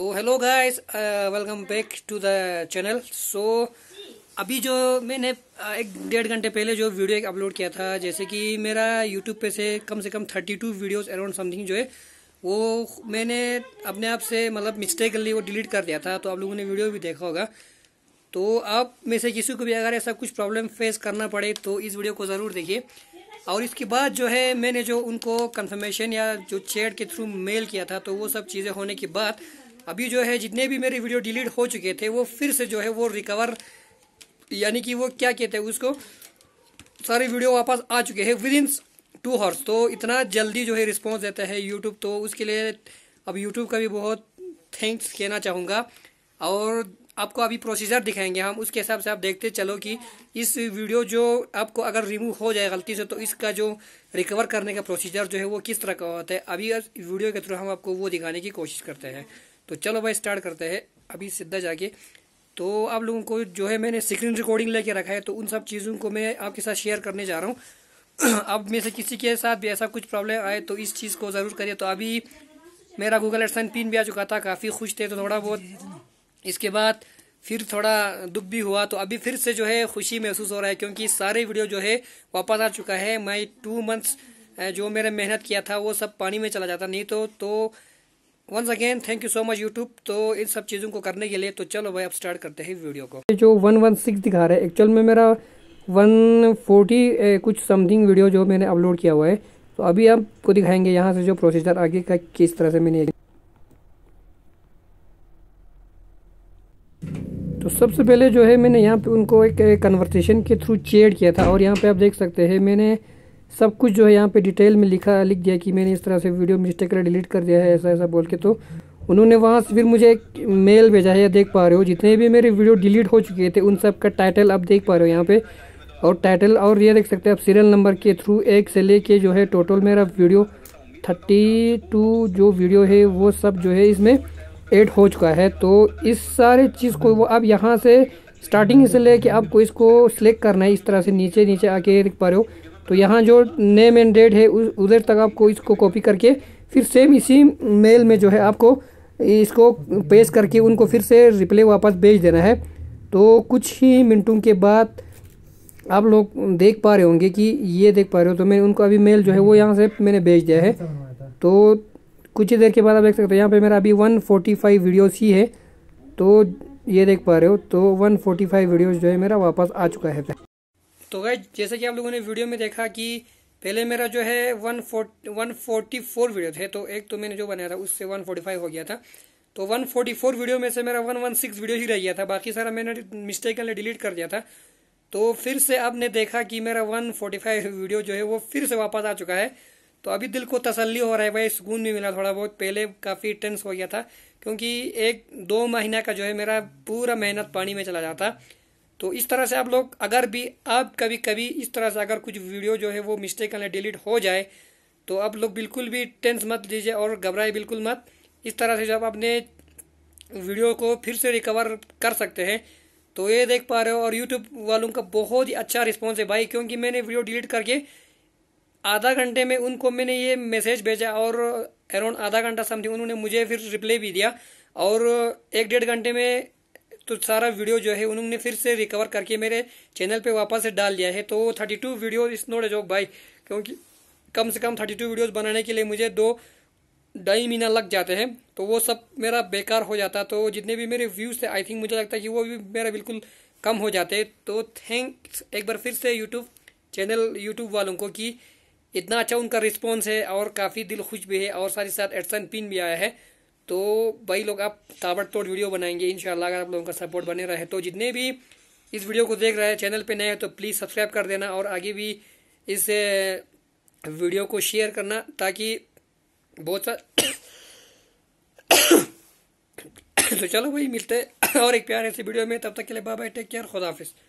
तो hello guys welcome back to the channel so अभी जो मैंने uh, एक डेढ़ घंटे पहले जो वीडियो अपलोड किया था जैसे कि मेरा यूट्यूब पे से कम से कम thirty two videos around something जो है वो मैंने अपने आप से मतलब मिस्टेकली वो डिलीट कर दिया था तो आप लोगों ने वीडियो भी देखा होगा तो आप में से किसी को भी अगर ऐसा कुछ प्रॉब्लम फेस करना पड़े तो इस वीडियो को ज़रूर देखिए और इसके बाद जो है मैंने जो उनको कन्फर्मेशन या जो चैट के थ्रू मेल किया था तो वो सब चीज़ें होने के बाद अभी जो है जितने भी मेरे वीडियो डिलीट हो चुके थे वो फिर से जो है वो रिकवर यानी कि वो क्या कहते हैं उसको सारे वीडियो वापस आ चुके हैं विद इन टू हॉर्स तो इतना जल्दी जो है रिस्पॉन्स देता है यूट्यूब तो उसके लिए अब यूट्यूब का भी बहुत थैंक्स कहना चाहूँगा और आपको अभी प्रोसीजर दिखाएंगे हम उसके हिसाब से आप देखते चलो कि इस वीडियो जो आपको अगर रिमूव हो जाए गलती से तो इसका जो रिकवर करने का प्रोसीजर जो है वो किस तरह का होता है अभी वीडियो के थ्रू हम आपको वो दिखाने की कोशिश करते हैं तो चलो भाई स्टार्ट करते हैं अभी सीधा जाके तो आप लोगों को जो है मैंने स्क्रीन रिकॉर्डिंग लेके रखा है तो उन सब चीज़ों को मैं आपके साथ शेयर करने जा रहा हूँ अब में से किसी के साथ भी ऐसा कुछ प्रॉब्लम आए तो इस चीज़ को ज़रूर करिए तो अभी मेरा गूगल एडसन पिन भी आ चुका था काफ़ी खुश थे तो थोड़ा बहुत इसके बाद फिर थोड़ा दुख भी हुआ तो अभी फिर से जो है खुशी महसूस हो रहा है क्योंकि सारे वीडियो जो है वापस आ चुका है मैं टू मंथ्स जो मेरे मेहनत किया था वो सब पानी में चला जाता नहीं तो, तो once again thank you so much YouTube तो इन सब चीज़ों को करने के लिए तो चलो भाई अब स्टार्ट करते हैं वीडियो को जो वन वन सिक्स दिखा रहा है एक्चुअल में मेरा वन फोर्टी कुछ समथिंग वीडियो जो मैंने अपलोड किया हुआ है तो अभी आपको दिखाएंगे यहाँ से जो प्रोसीजर आगे का किस तरह से मैंने तो सबसे पहले जो है मैंने यहाँ पे उनको एक कन्वर्सेशन के थ्रू चेड किया था और यहाँ पे आप देख सकते हैं मैंने सब कुछ जो है यहाँ पे डिटेल में लिखा लिख दिया कि मैंने इस तरह से वीडियो मिस्टेक कर डिलीट कर दिया है ऐसा ऐसा बोल के तो उन्होंने वहाँ से फिर मुझे एक मेल भेजा है देख पा रहे हो जितने भी मेरे वीडियो डिलीट हो चुके थे उन सब का टाइटल आप देख पा रहे हो यहाँ पे और टाइटल और ये देख सकते हैं आप सीरियल नंबर के थ्रू एक से ले जो है टोटल मेरा वीडियो थर्टी टू जो वीडियो है वो सब जो है इसमें एड हो चुका है तो इस सारे चीज़ को वो अब यहाँ से स्टार्टिंग से लेके आपको इसको सिलेक्ट करना है इस तरह से नीचे नीचे आके देख पा रहे हो तो यहाँ जो नेम एंड डेट है उधर तक आपको इसको कॉपी करके फिर सेम इसी मेल में जो है आपको इसको पेश करके उनको फिर से रिप्ले वापस भेज देना है तो कुछ ही मिनटों के बाद आप लोग देख पा रहे होंगे कि ये देख पा रहे हो तो मैं उनको अभी मेल जो है वो यहाँ से मैंने भेज दिया है तो कुछ ही देर के बाद आप देख सकते हो यहाँ पे मेरा अभी 145 वीडियोज़ ही है तो ये देख पा रहे हो तो 145 वीडियोज़ जो है मेरा वापस आ चुका है तो गए जैसे कि आप लोगों ने वीडियो में देखा कि पहले मेरा जो है one one forty four video थे तो एक तो मैंने जो बनाया था उससे वन फोर्टी फाइव हो गया था तो वन फोर्टी फोर वीडियो में से मेरा वन वन सिक्स वीडियो ही रह गया था बाकी सारा मैंने मिस्टेकली डिलीट कर दिया था तो फिर से आपने देखा कि मेरा वन फोर्टी फाइव वीडियो जो है वो फिर से वापस आ चुका है तो अभी दिल को तसल्ली हो रहा है भाई सुकून भी मिला थोड़ा बहुत पहले काफ़ी टेंस हो गया था क्योंकि एक दो महीना का जो है मेरा पूरा मेहनत पानी में चला जाता तो इस तरह से आप लोग अगर भी आप कभी कभी इस तरह से अगर कुछ वीडियो जो है वो मिस्टेकनली डिलीट हो जाए तो आप लोग बिल्कुल भी टेंस मत लीजिए और घबराए बिल्कुल मत इस तरह से जब आपने वीडियो को फिर से रिकवर कर सकते हैं तो ये देख पा रहे हो और यूट्यूब वालों का बहुत ही अच्छा रिस्पॉन्स है भाई क्योंकि मैंने वीडियो डिलीट करके आधा घंटे में उनको मैंने ये मैसेज भेजा और अराउंड आधा घंटा समथिंग उन्होंने मुझे फिर रिप्लाई भी दिया और एक डेढ़ घंटे में तो सारा वीडियो जो है उन्होंने फिर से रिकवर करके मेरे चैनल पे वापस डाल दिया है तो थर्टी टू वीडियो इस नोट जो भाई क्योंकि कम से कम थर्टी टू वीडियोज़ बनाने के लिए मुझे दो ढाई महीना लग जाते हैं तो वो सब मेरा बेकार हो जाता तो जितने भी मेरे व्यूज़ थे आई थिंक मुझे लगता है कि वो भी मेरा बिल्कुल कम हो जाते तो थैंक्स एक बार फिर से यूट्यूब चैनल यूट्यूब वालों को कि इतना अच्छा उनका रिस्पॉन्स है और काफ़ी दिल खुश भी है और साथ ही साथ एडसन पिन भी आया है तो भाई लोग आप ताबड़तोड़ वीडियो बनाएंगे इनशाला अगर आप लोगों का सपोर्ट बने रहे तो जितने भी इस वीडियो को देख रहे हैं चैनल पे नए हैं तो प्लीज़ सब्सक्राइब कर देना और आगे भी इस वीडियो को शेयर करना ताकि बहुत सा तो चलो भाई मिलते हैं और एक प्यार ऐसी वीडियो में तब तक के लिए बाय बाय टेक केयर खुदाफिज़